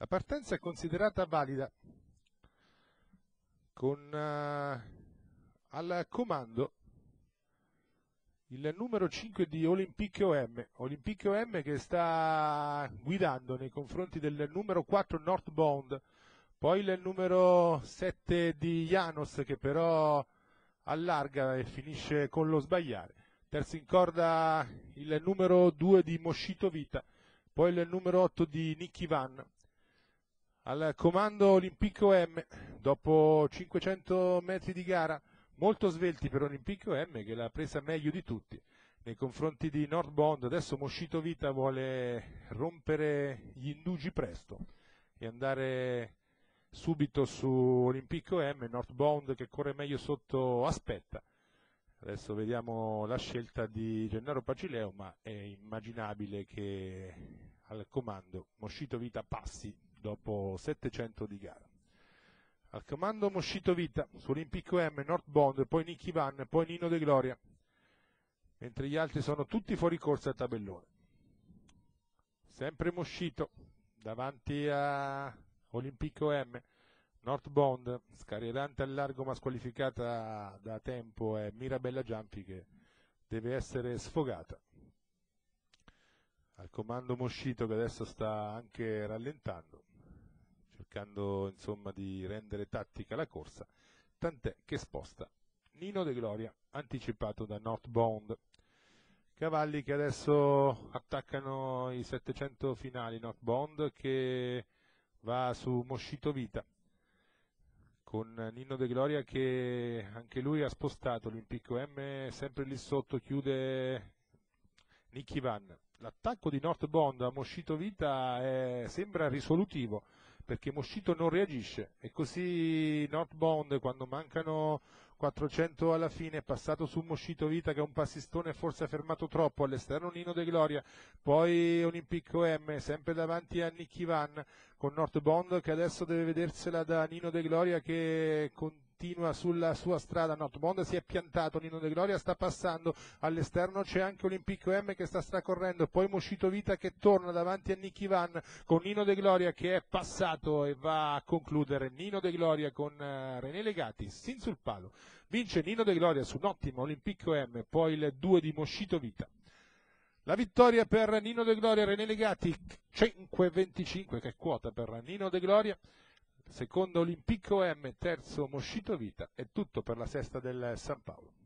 La partenza è considerata valida con uh, al comando il numero 5 di Olympique OM, Olympique OM che sta guidando nei confronti del numero 4 Northbound, poi il numero 7 di Janos che però allarga e finisce con lo sbagliare, terzo in corda il numero 2 di Moschito Vita, poi il numero 8 di Nicky Van, al comando Olimpico M dopo 500 metri di gara, molto svelti per Olimpico M che l'ha presa meglio di tutti nei confronti di North Bond Adesso Moscito Vita vuole rompere gli indugi presto e andare subito su Olimpico M, North Bond che corre meglio sotto aspetta. Adesso vediamo la scelta di Gennaro Pacileo, ma è immaginabile che al comando Moscito Vita passi dopo 700 di gara. Al comando Moschito Vita, sull'Olimpico M, North Bond, poi Nicky Van, poi Nino De Gloria, mentre gli altri sono tutti fuori corsa al tabellone. Sempre Moschito, davanti a Olimpico M, North Bond, scarierante al largo ma squalificata da tempo, è Mirabella Giampi che deve essere sfogata. Al comando Moscito che adesso sta anche rallentando cercando insomma, di rendere tattica la corsa, tant'è che sposta Nino De Gloria, anticipato da Northbound. Cavalli che adesso attaccano i 700 finali, Northbound che va su Moscito Vita con Nino De Gloria che anche lui ha spostato l'Olimpico M sempre lì sotto chiude Nicky Van l'attacco di Northbound a Moscito Vita è, eh, sembra risolutivo perché Moschito non reagisce e così Northbound quando mancano 400 alla fine è passato su Moschito Vita che è un passistone forse ha fermato troppo all'esterno Nino De Gloria poi Olimpico M sempre davanti a Nicky Van con Northbound che adesso deve vedersela da Nino De Gloria che continua continua sulla sua strada, Notbond si è piantato, Nino De Gloria sta passando, all'esterno c'è anche Olimpico M che sta stracorrendo, poi Moscito Vita che torna davanti a Nicky Van con Nino De Gloria che è passato e va a concludere Nino De Gloria con eh, René Legati, sin sul palo, vince Nino De Gloria su un ottimo Olimpico M, poi il 2 di Moscito Vita. La vittoria per Nino De Gloria, René Legati 5.25 25 che quota per Nino De Gloria secondo Olimpico M, terzo Moscito Vita, è tutto per la sesta del San Paolo.